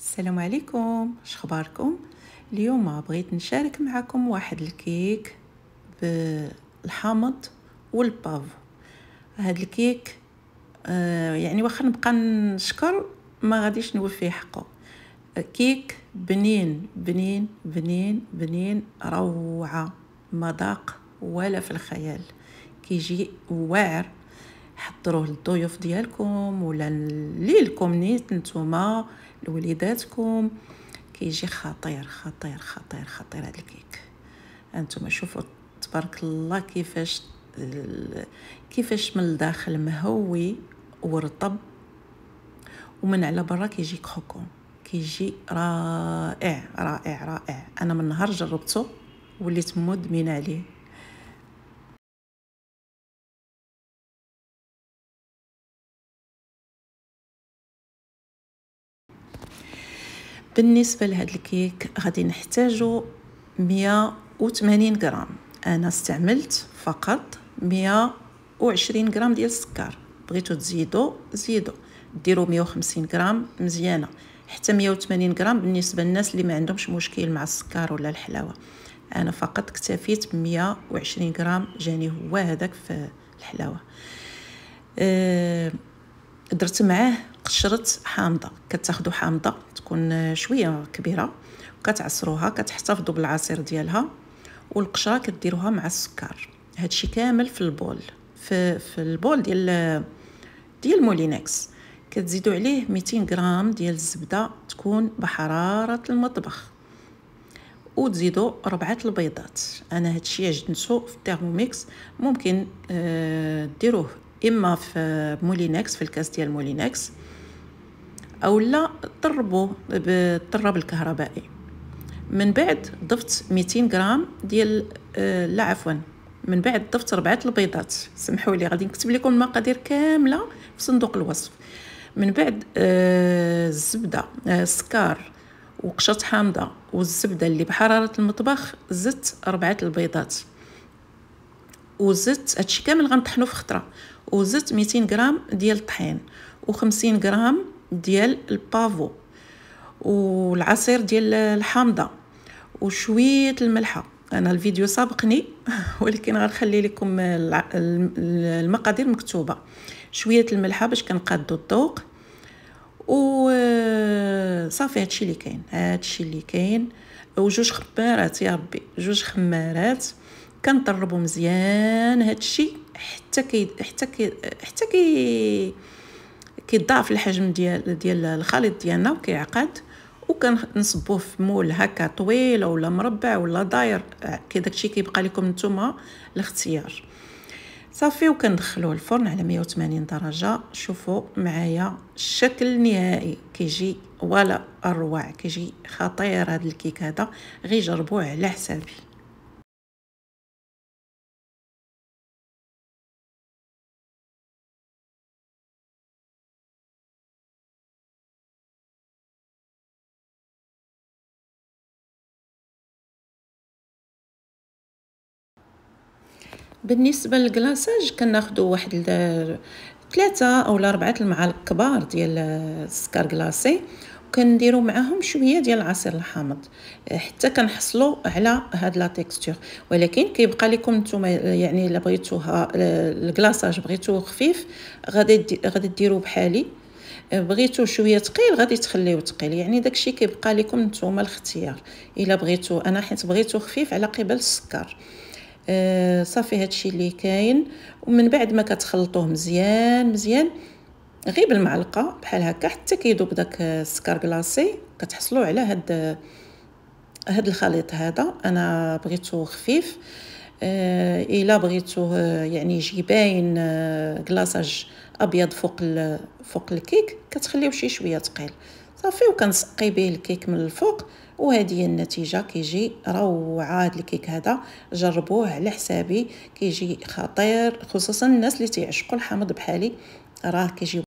السلام عليكم شخباركم اليوم بغيت نشارك معكم واحد الكيك بالحامض والباف هاد الكيك آه، يعني واخا نبقى نشكر ما غاديش نوفي حقه كيك بنين بنين بنين بنين روعه مذاق ولا في الخيال كيجي واعر حضروه للضيوف ديالكم ولا ليلكم نيت نتوما لوليداتكم كيجي خطير خطير خطير خطير هذا الكيك انتم شوفوا تبارك الله كيفاش كيفاش من الداخل مهوي ورطب ومن على برا كيجي كروكون كيجي رائع رائع رائع انا من نهار جربته وليت مدمنه عليه بالنسبه لهذا الكيك غادي نحتاجو 180 غرام انا استعملت فقط 120 غرام ديال السكر بغيتو تزيدو زيدو ديروا 150 غرام مزيانه حتى 180 غرام بالنسبه للناس اللي ما عندهمش مشكل مع السكر ولا الحلاوه انا فقط اكتفيت ب 120 غرام جاني هو هذاك في الحلاوه أه درت معاه قشره حامضه كتاخذوا حامضه تكون شويه كبيره وكتعصروها كتحتفظوا بالعصير ديالها والقشره كديروها مع السكر هادشي كامل في البول في, في البول ديال ديال المولينكس كتزيدوا عليه 200 غرام ديال الزبده تكون بحراره المطبخ وتزيدوا ربعة البيضات انا هادشي عجنتو في الترموميكس ممكن آه، ديروه اما في مولينكس في الكاس ديال مولينكس او لا طربوه بالطراب الكهربائي من بعد ضفت 200 غرام ديال آه، لا عفوا من بعد ضفت ربعة البيضات سمحوا لي غادي نكتب لكم المقادير كامله في صندوق الوصف من بعد آه، الزبده آه السكر وقشط حامضه والزبده اللي بحراره المطبخ زدت ربعة البيضات وزدت هادشي كامل غنطحنو في خطره وزدت 200 غرام ديال الطحين و50 غرام ديال البافو والعصير ديال الحامضه وشويه الملحه انا الفيديو سابقني ولكن غنخلي لكم المقادير مكتوبه شويه الملحه باش كنقادو الذوق صافي هادشي اللي كاين هادشي اللي كاين وجوج خمارات يا ربي جوج خمارات كنطربو مزيان هادشي حتى كي حتى كي حتى كي كيضاعف الحجم ديال ديال الخليط ديالنا وكيعقد وكنصبوه في مول هكا طويل ولا مربع ولا داير كي داكشي كيبقى لكم نتوما الاختيار صافي وكندخلوه الفرن على 180 درجه شوفوا معايا الشكل النهائي كيجي ولا اروع كيجي خطير هذا الكيك هذا غير جربوه على حسابي بالنسبه للكلاصاج كناخذوا واحد ثلاثة او أربعة المعالق كبار ديال السكر كلاصي وكنديروا معاهم شويه ديال العصير الحامض حتى كنحصلوا على هاد لا تيكستور ولكن كيبقى لكم نتوما يعني الا بغيتوها الكلاصاج بغيتوه خفيف غادي غادي ديروا بحالي بغيتو شويه ثقيل غادي تخليوه ثقيل يعني داكشي كيبقى لكم نتوما الاختيار الا بغيتو انا حيت بغيتو خفيف على قبل السكر آه، صافي هادشي اللي كاين ومن بعد ما كتخلطوه مزيان مزيان غير بالمعلقه بحال هكا حتى كيذوب داك السكر كلاصي كتحصلوا على هاد هاد الخليط هذا انا بغيتو خفيف آه الا بغيتو آه، يعني يجي باين آه، كلاصاج ابيض فوق فوق الكيك كتخليوه شي شويه ثقيل صافي وكنسقي به الكيك من الفوق وهذه هي النتيجه كيجي روعه هذا الكيك هذا جربوه على حسابي كيجي خطير خصوصا الناس اللي تيعشقوا الحامض بحالي راه كيجي